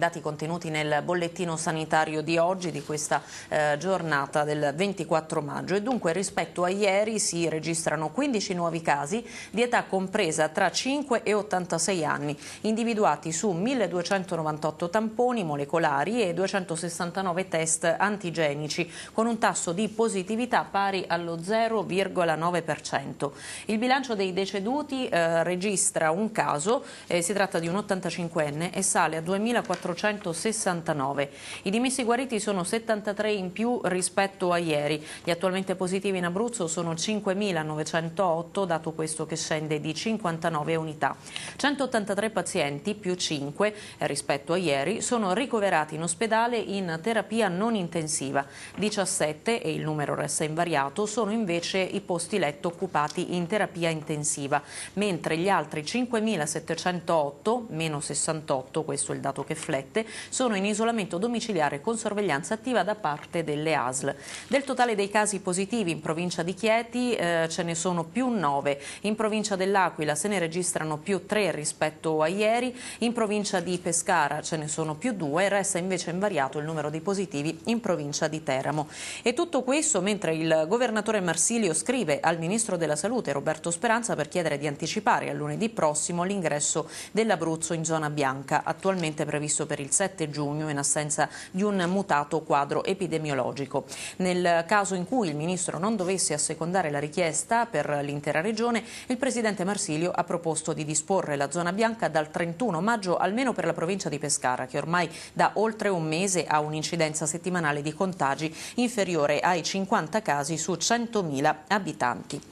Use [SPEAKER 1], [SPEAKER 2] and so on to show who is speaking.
[SPEAKER 1] dati contenuti nel bollettino sanitario di oggi, di questa eh, giornata del 24 maggio e dunque rispetto a ieri si registrano 15 nuovi casi di età compresa tra 5 e 86 anni, individuati su 1298 tamponi molecolari e 269 test antigenici, con un tasso di positività pari allo 0,9%. Il bilancio dei deceduti eh, registra un caso, eh, si tratta di un 85enne e sale a 2400 469. I dimessi guariti sono 73 in più rispetto a ieri. Gli attualmente positivi in Abruzzo sono 5.908, dato questo che scende di 59 unità. 183 pazienti, più 5 rispetto a ieri, sono ricoverati in ospedale in terapia non intensiva. 17, e il numero resta invariato, sono invece i posti letto occupati in terapia intensiva, mentre gli altri 5.708, meno 68, questo è il dato che flette, 17 sono in isolamento domiciliare con sorveglianza attiva da parte delle ASL. Del totale dei casi positivi in provincia di Chieti eh, ce ne sono più 9, in provincia dell'Aquila se ne registrano più 3 rispetto a ieri, in provincia di Pescara ce ne sono più 2, resta invece invariato il numero di positivi in provincia di Teramo. E tutto questo mentre il governatore Marsilio scrive al ministro della Salute Roberto Speranza per chiedere di anticipare a lunedì prossimo l'ingresso dell'Abruzzo in zona bianca, attualmente previsto per per il 7 giugno in assenza di un mutato quadro epidemiologico. Nel caso in cui il Ministro non dovesse assecondare la richiesta per l'intera Regione, il Presidente Marsilio ha proposto di disporre la zona bianca dal 31 maggio almeno per la provincia di Pescara, che ormai da oltre un mese ha un'incidenza settimanale di contagi inferiore ai 50 casi su 100.000 abitanti.